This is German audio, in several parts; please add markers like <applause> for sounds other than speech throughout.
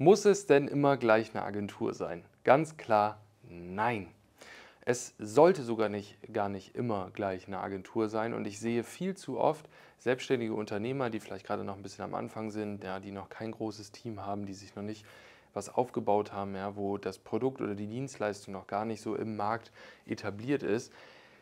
Muss es denn immer gleich eine Agentur sein? Ganz klar, nein. Es sollte sogar nicht, gar nicht immer gleich eine Agentur sein. Und ich sehe viel zu oft selbstständige Unternehmer, die vielleicht gerade noch ein bisschen am Anfang sind, ja, die noch kein großes Team haben, die sich noch nicht was aufgebaut haben, ja, wo das Produkt oder die Dienstleistung noch gar nicht so im Markt etabliert ist,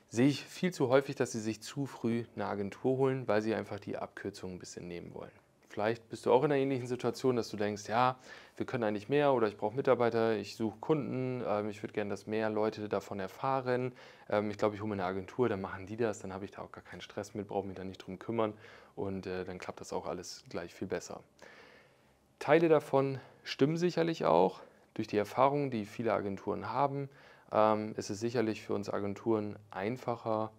sehe ich viel zu häufig, dass sie sich zu früh eine Agentur holen, weil sie einfach die Abkürzung ein bisschen nehmen wollen. Vielleicht bist du auch in einer ähnlichen Situation, dass du denkst, ja, wir können eigentlich mehr oder ich brauche Mitarbeiter, ich suche Kunden, ähm, ich würde gerne, dass mehr Leute davon erfahren. Ähm, ich glaube, ich hole mir eine Agentur, dann machen die das, dann habe ich da auch gar keinen Stress mit, brauche mich da nicht drum kümmern und äh, dann klappt das auch alles gleich viel besser. Teile davon stimmen sicherlich auch. Durch die Erfahrung, die viele Agenturen haben, ähm, ist es sicherlich für uns Agenturen einfacher,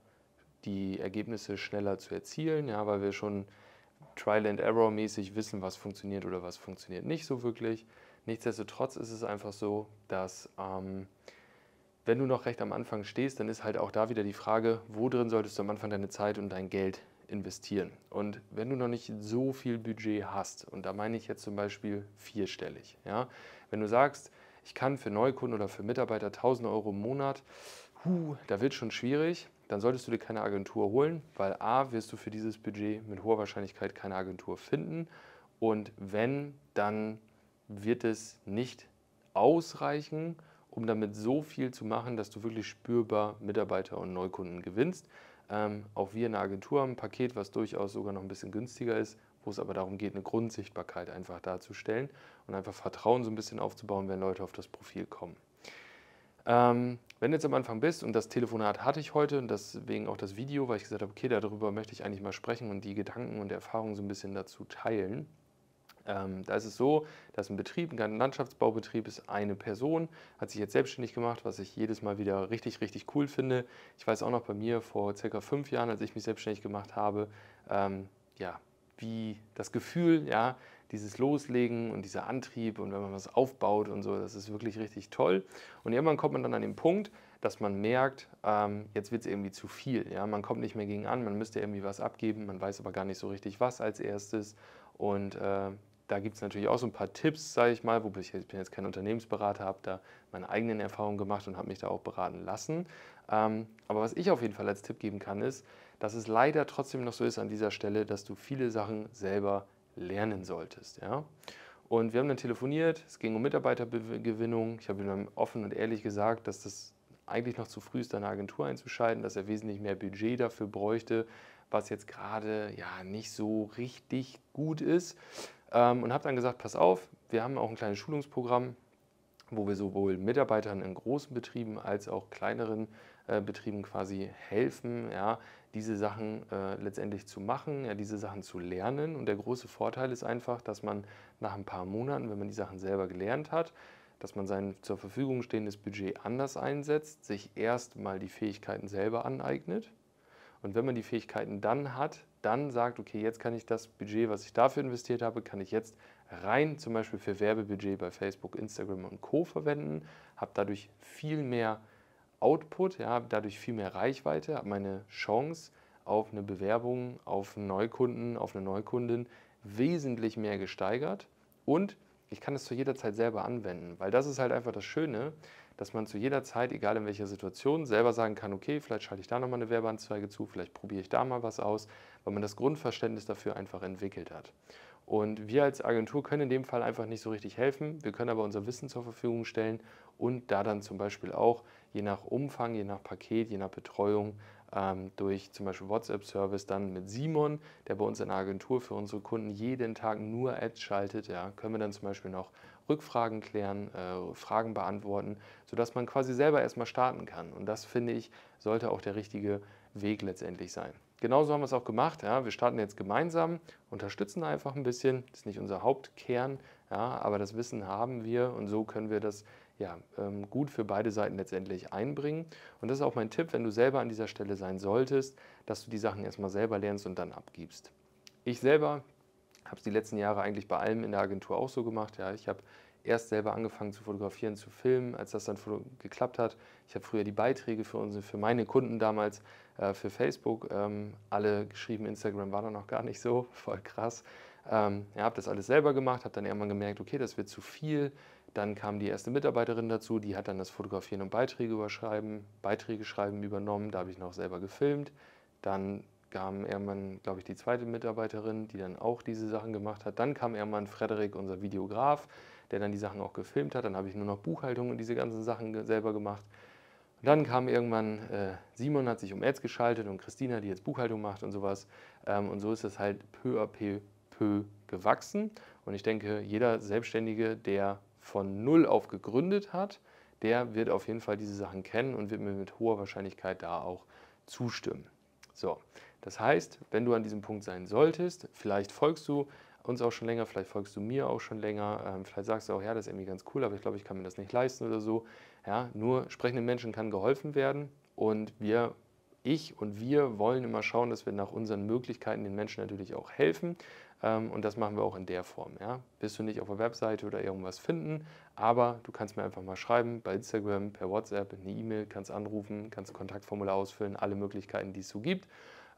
die Ergebnisse schneller zu erzielen, ja, weil wir schon Trial and Error mäßig wissen, was funktioniert oder was funktioniert nicht so wirklich. Nichtsdestotrotz ist es einfach so, dass ähm, wenn du noch recht am Anfang stehst, dann ist halt auch da wieder die Frage, wo drin solltest du am Anfang deine Zeit und dein Geld investieren. Und wenn du noch nicht so viel Budget hast, und da meine ich jetzt zum Beispiel vierstellig, ja, wenn du sagst, ich kann für Neukunden oder für Mitarbeiter 1000 Euro im Monat, hu, da wird schon schwierig, dann solltest du dir keine Agentur holen, weil a, wirst du für dieses Budget mit hoher Wahrscheinlichkeit keine Agentur finden und wenn, dann wird es nicht ausreichen, um damit so viel zu machen, dass du wirklich spürbar Mitarbeiter und Neukunden gewinnst. Ähm, auch wir in der Agentur haben ein Paket, was durchaus sogar noch ein bisschen günstiger ist, wo es aber darum geht, eine Grundsichtbarkeit einfach darzustellen und einfach Vertrauen so ein bisschen aufzubauen, wenn Leute auf das Profil kommen. Ähm, wenn du jetzt am Anfang bist und das Telefonat hatte ich heute und deswegen auch das Video, weil ich gesagt habe, okay, darüber möchte ich eigentlich mal sprechen und die Gedanken und Erfahrungen so ein bisschen dazu teilen. Ähm, da ist es so, dass ein Betrieb, ein Landschaftsbaubetrieb ist eine Person, hat sich jetzt selbstständig gemacht, was ich jedes Mal wieder richtig, richtig cool finde. Ich weiß auch noch bei mir vor circa fünf Jahren, als ich mich selbstständig gemacht habe, ähm, ja, wie das Gefühl, ja, dieses Loslegen und dieser Antrieb und wenn man was aufbaut und so, das ist wirklich richtig toll. Und irgendwann kommt man dann an den Punkt, dass man merkt, ähm, jetzt wird es irgendwie zu viel. Ja? Man kommt nicht mehr gegen an, man müsste irgendwie was abgeben, man weiß aber gar nicht so richtig was als erstes. Und äh, da gibt es natürlich auch so ein paar Tipps, sage ich mal, wobei ich, ich bin jetzt kein Unternehmensberater, habe da meine eigenen Erfahrungen gemacht und habe mich da auch beraten lassen. Ähm, aber was ich auf jeden Fall als Tipp geben kann, ist, dass es leider trotzdem noch so ist an dieser Stelle, dass du viele Sachen selber lernen solltest. Ja? Und wir haben dann telefoniert, es ging um Mitarbeitergewinnung. Ich habe ihm offen und ehrlich gesagt, dass das eigentlich noch zu früh ist, eine Agentur einzuschalten, dass er wesentlich mehr Budget dafür bräuchte, was jetzt gerade ja nicht so richtig gut ist. Ähm, und habe dann gesagt, pass auf, wir haben auch ein kleines Schulungsprogramm, wo wir sowohl Mitarbeitern in großen Betrieben als auch kleineren äh, Betrieben quasi helfen, ja, diese Sachen äh, letztendlich zu machen, ja, diese Sachen zu lernen. Und der große Vorteil ist einfach, dass man nach ein paar Monaten, wenn man die Sachen selber gelernt hat, dass man sein zur Verfügung stehendes Budget anders einsetzt, sich erstmal die Fähigkeiten selber aneignet. Und wenn man die Fähigkeiten dann hat, dann sagt, okay, jetzt kann ich das Budget, was ich dafür investiert habe, kann ich jetzt rein zum Beispiel für Werbebudget bei Facebook, Instagram und Co verwenden, habe dadurch viel mehr Output, ja, dadurch viel mehr Reichweite, habe meine Chance auf eine Bewerbung, auf einen Neukunden, auf eine Neukundin wesentlich mehr gesteigert und ich kann es zu jeder Zeit selber anwenden, weil das ist halt einfach das Schöne, dass man zu jeder Zeit, egal in welcher Situation, selber sagen kann, okay, vielleicht schalte ich da nochmal eine Werbeanzeige zu, vielleicht probiere ich da mal was aus, weil man das Grundverständnis dafür einfach entwickelt hat. Und wir als Agentur können in dem Fall einfach nicht so richtig helfen, wir können aber unser Wissen zur Verfügung stellen und da dann zum Beispiel auch je nach Umfang, je nach Paket, je nach Betreuung ähm, durch zum Beispiel WhatsApp-Service dann mit Simon, der bei uns in der Agentur für unsere Kunden jeden Tag nur Ads schaltet, ja, können wir dann zum Beispiel noch Rückfragen klären, äh, Fragen beantworten, sodass man quasi selber erstmal starten kann. Und das finde ich, sollte auch der richtige Weg letztendlich sein. Genauso haben wir es auch gemacht. Ja. Wir starten jetzt gemeinsam, unterstützen einfach ein bisschen. Das ist nicht unser Hauptkern, ja, aber das Wissen haben wir und so können wir das ja, ähm, gut für beide Seiten letztendlich einbringen. Und das ist auch mein Tipp, wenn du selber an dieser Stelle sein solltest, dass du die Sachen erstmal selber lernst und dann abgibst. Ich selber habe es die letzten Jahre eigentlich bei allem in der Agentur auch so gemacht. Ja, ich habe erst selber angefangen zu fotografieren, zu filmen, als das dann geklappt hat. Ich habe früher die Beiträge für, unsere, für meine Kunden damals äh, für Facebook ähm, alle geschrieben. Instagram war da noch gar nicht so, <laughs> voll krass. Ähm, ja, habe das alles selber gemacht, habe dann irgendwann gemerkt, okay, das wird zu viel. Dann kam die erste Mitarbeiterin dazu, die hat dann das Fotografieren und Beiträge, überschreiben, Beiträge schreiben übernommen. Da habe ich noch selber gefilmt. Dann kam irgendwann, glaube ich, die zweite Mitarbeiterin, die dann auch diese Sachen gemacht hat. Dann kam irgendwann Frederik, unser Videograf, der dann die Sachen auch gefilmt hat. Dann habe ich nur noch Buchhaltung und diese ganzen Sachen selber gemacht. Und dann kam irgendwann äh, Simon, hat sich um Ads geschaltet und Christina, die jetzt Buchhaltung macht und sowas. Ähm, und so ist das halt peu à peu, peu gewachsen. Und ich denke, jeder Selbstständige, der von null auf gegründet hat, der wird auf jeden Fall diese Sachen kennen und wird mir mit hoher Wahrscheinlichkeit da auch zustimmen. So, das heißt, wenn du an diesem Punkt sein solltest, vielleicht folgst du uns auch schon länger, vielleicht folgst du mir auch schon länger, ähm, vielleicht sagst du auch, ja, das ist irgendwie ganz cool, aber ich glaube, ich kann mir das nicht leisten oder so. Ja, nur sprechenden Menschen kann geholfen werden und wir, ich und wir wollen immer schauen, dass wir nach unseren Möglichkeiten den Menschen natürlich auch helfen. Ähm, und das machen wir auch in der Form. Ja? Bist du nicht auf der Webseite oder irgendwas finden, aber du kannst mir einfach mal schreiben bei Instagram, per WhatsApp, eine E-Mail, kannst anrufen, kannst Kontaktformular ausfüllen, alle Möglichkeiten, die es so gibt.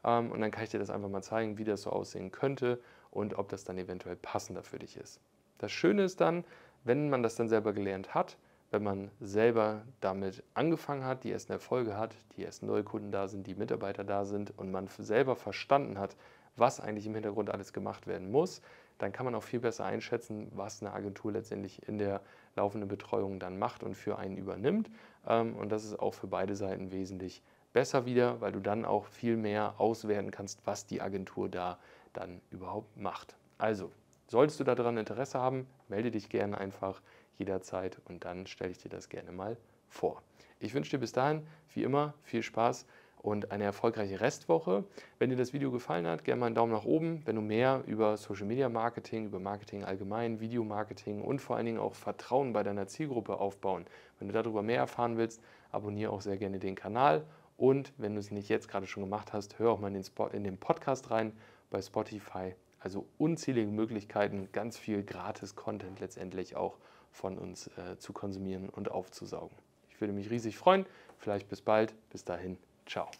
Ähm, und dann kann ich dir das einfach mal zeigen, wie das so aussehen könnte und ob das dann eventuell passender für dich ist. Das Schöne ist dann, wenn man das dann selber gelernt hat, wenn man selber damit angefangen hat, die ersten Erfolge hat, die ersten Neukunden da sind, die Mitarbeiter da sind und man selber verstanden hat, was eigentlich im Hintergrund alles gemacht werden muss, dann kann man auch viel besser einschätzen, was eine Agentur letztendlich in der laufenden Betreuung dann macht und für einen übernimmt. Ähm, und das ist auch für beide Seiten wesentlich besser wieder, weil du dann auch viel mehr auswerten kannst, was die Agentur da dann überhaupt macht. Also, solltest du daran Interesse haben, melde dich gerne einfach jederzeit und dann stelle ich dir das gerne mal vor. Ich wünsche dir bis dahin, wie immer, viel Spaß und eine erfolgreiche Restwoche. Wenn dir das Video gefallen hat, gerne mal einen Daumen nach oben. Wenn du mehr über Social Media Marketing, über Marketing allgemein, Videomarketing und vor allen Dingen auch Vertrauen bei deiner Zielgruppe aufbauen, wenn du darüber mehr erfahren willst, abonniere auch sehr gerne den Kanal. Und wenn du es nicht jetzt gerade schon gemacht hast, hör auch mal in den, Spot, in den Podcast rein bei Spotify. Also unzählige Möglichkeiten, ganz viel gratis Content letztendlich auch von uns äh, zu konsumieren und aufzusaugen. Ich würde mich riesig freuen. Vielleicht bis bald. Bis dahin. Ciao.